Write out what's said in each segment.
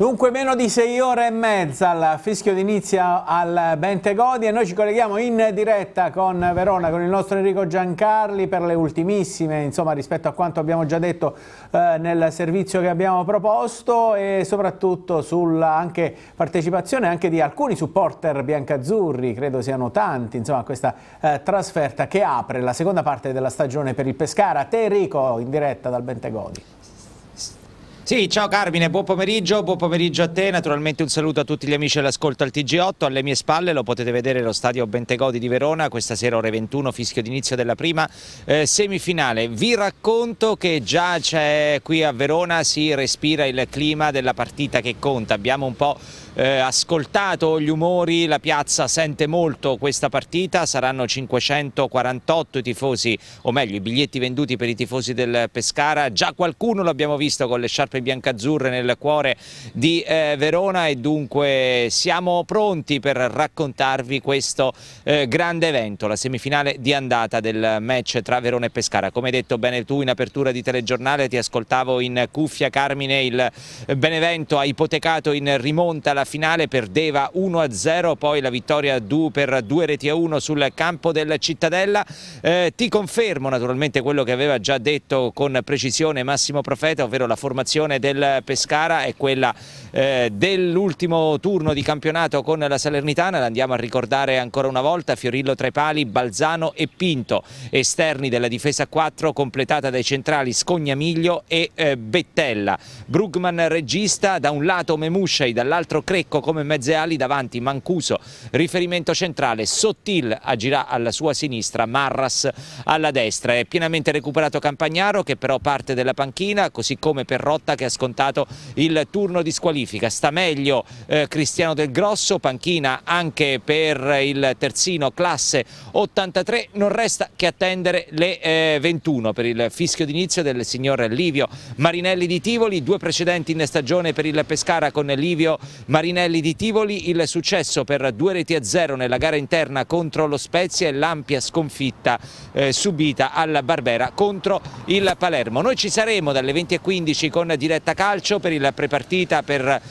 Dunque meno di sei ore e mezza al fischio d'inizio al Bentegodi e noi ci colleghiamo in diretta con Verona, con il nostro Enrico Giancarli per le ultimissime, insomma rispetto a quanto abbiamo già detto eh, nel servizio che abbiamo proposto e soprattutto sulla anche partecipazione anche di alcuni supporter biancazzurri, credo siano tanti, insomma questa eh, trasferta che apre la seconda parte della stagione per il Pescara. A te Enrico in diretta dal Bentegodi. Sì, ciao Carmine, buon pomeriggio, buon pomeriggio a te, naturalmente un saluto a tutti gli amici dell'ascolto al TG8, alle mie spalle lo potete vedere lo stadio Bentegodi di Verona, questa sera ore 21, fischio d'inizio della prima eh, semifinale. Vi racconto che già c'è qui a Verona, si respira il clima della partita che conta, abbiamo un po' eh, ascoltato gli umori, la piazza sente molto questa partita, saranno 548 i tifosi, o meglio i biglietti venduti per i tifosi del Pescara, già qualcuno l'abbiamo visto con le sciarpe scarpe biancazzurre nel cuore di eh, Verona e dunque siamo pronti per raccontarvi questo eh, grande evento, la semifinale di andata del match tra Verona e Pescara. Come hai detto bene tu in apertura di telegiornale ti ascoltavo in cuffia Carmine, il Benevento ha ipotecato in rimonta la finale, perdeva 1-0, poi la vittoria du per 2 reti a 1 sul campo del Cittadella. Eh, ti confermo naturalmente quello che aveva già detto con precisione Massimo Profeta, ovvero la formazione prestazione del Pescara è quella eh, dell'ultimo turno di campionato con la Salernitana, l'andiamo a ricordare ancora una volta, Fiorillo tra i pali, Balzano e Pinto, esterni della difesa 4 completata dai centrali Scognamiglio e eh, Bettella, Brugman regista, da un lato Memusciai, dall'altro Crecco come mezzeali, davanti Mancuso, riferimento centrale, Sottil agirà alla sua sinistra, Marras alla destra, è pienamente recuperato Campagnaro che però parte della panchina, così come Perrotta che ha scontato il turno di squalifica. Sta meglio eh, Cristiano Del Grosso, panchina anche per il terzino classe 83. Non resta che attendere le eh, 21 per il fischio d'inizio del signor Livio Marinelli di Tivoli, due precedenti in stagione per il Pescara con Livio Marinelli di Tivoli, il successo per due reti a zero nella gara interna contro lo Spezia e l'ampia sconfitta eh, subita al Barbera contro il Palermo. Noi ci saremo dalle 20.15 con diretta calcio, per il prepartita, per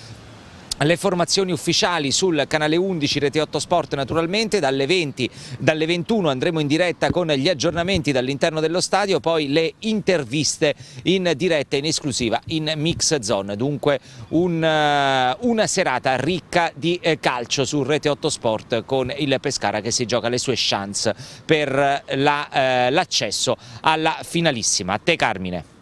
le formazioni ufficiali sul canale 11 Rete 8 Sport naturalmente dalle 20 dalle 21 andremo in diretta con gli aggiornamenti dall'interno dello stadio poi le interviste in diretta in esclusiva in Mix Zone dunque un, eh, una serata ricca di eh, calcio su Rete 8 Sport con il Pescara che si gioca le sue chance per l'accesso eh, la, eh, alla finalissima a te Carmine